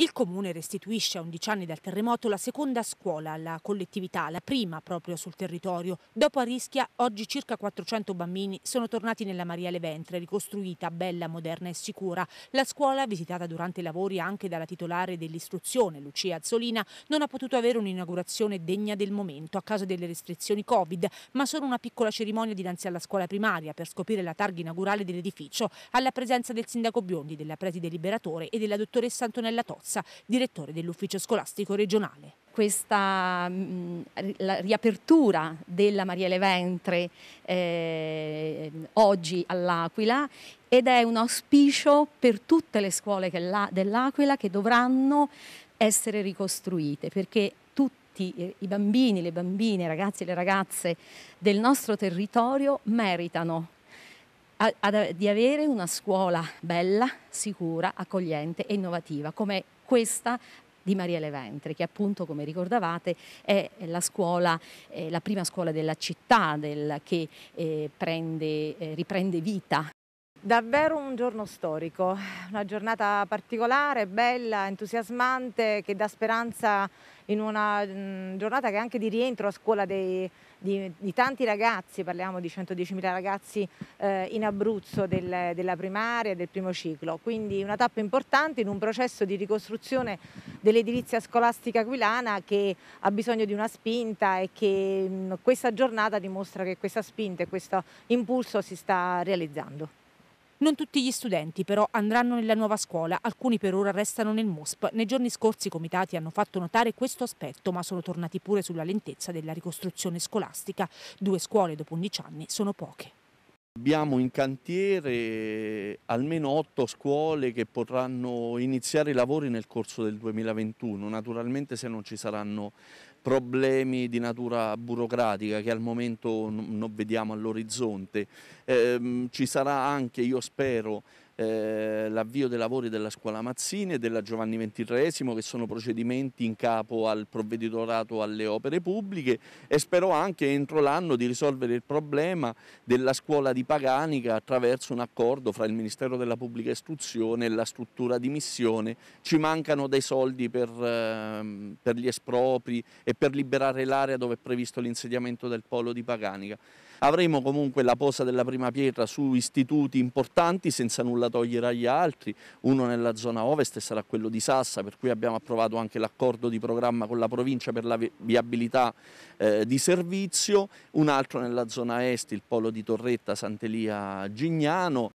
Il comune restituisce a 11 anni dal terremoto la seconda scuola alla collettività, la prima proprio sul territorio. Dopo Arischia, oggi circa 400 bambini sono tornati nella Maria Leventre, ricostruita, bella, moderna e sicura. La scuola, visitata durante i lavori anche dalla titolare dell'istruzione, Lucia Azzolina, non ha potuto avere un'inaugurazione degna del momento a causa delle restrizioni Covid, ma solo una piccola cerimonia dinanzi alla scuola primaria per scoprire la targa inaugurale dell'edificio, alla presenza del sindaco Biondi, della preside liberatore e della dottoressa Antonella Tozzi Piazza, direttore dell'ufficio scolastico regionale. Questa mm, riapertura della Mariele Ventre eh, oggi all'Aquila ed è un auspicio per tutte le scuole dell'Aquila che dovranno essere ricostruite perché tutti eh, i bambini, le bambine, i ragazzi e le ragazze del nostro territorio meritano a, a, di avere una scuola bella, sicura, accogliente e innovativa, come questa di Maria Leventre, che appunto, come ricordavate, è la, scuola, eh, la prima scuola della città del, che eh, prende, eh, riprende vita Davvero un giorno storico, una giornata particolare, bella, entusiasmante, che dà speranza in una mh, mm, giornata che è anche di rientro a scuola dei, di, di, tanti ragazzi, parliamo di 110.000 ragazzi eh, in Abruzzo del, della primaria, del primo ciclo, quindi una tappa importante in un processo di ricostruzione dell'edilizia scolastica aquilana che ha bisogno di una spinta e che mh, mm, questa giornata dimostra che questa spinta e questo impulso si sta realizzando. Non tutti gli studenti però andranno nella nuova scuola, alcuni per ora restano nel MUSP. Nei giorni scorsi i comitati hanno fatto notare questo aspetto, ma sono tornati pure sulla lentezza della ricostruzione scolastica. Due scuole dopo 11 anni sono poche. Abbiamo in cantiere eh, almeno otto scuole che potranno iniziare i lavori nel corso del 2021, naturalmente se non ci saranno problemi di natura burocratica che al momento non vediamo all'orizzonte. Eh, ci sarà anche, io spero, eh, l'avvio dei lavori della scuola Mazzini e della Giovanni XXIII che sono procedimenti in capo al provveditorato alle opere pubbliche e spero anche entro l'anno di risolvere il problema della scuola di Paganica attraverso un accordo fra il Ministero della Pubblica Istruzione e la struttura di missione. Ci mancano dei soldi per, ehm, per gli espropri e per liberare l'area dove è previsto l'insediamento del polo di Paganica. Avremo comunque la posa della prima pietra su istituti importanti senza nulla la toglierà agli altri, uno nella zona ovest e sarà quello di Sassa, per cui abbiamo approvato anche l'accordo di programma con la provincia per la viabilità eh, di servizio, un altro nella zona est, il polo di Torretta, Sant'Elia, Gignano,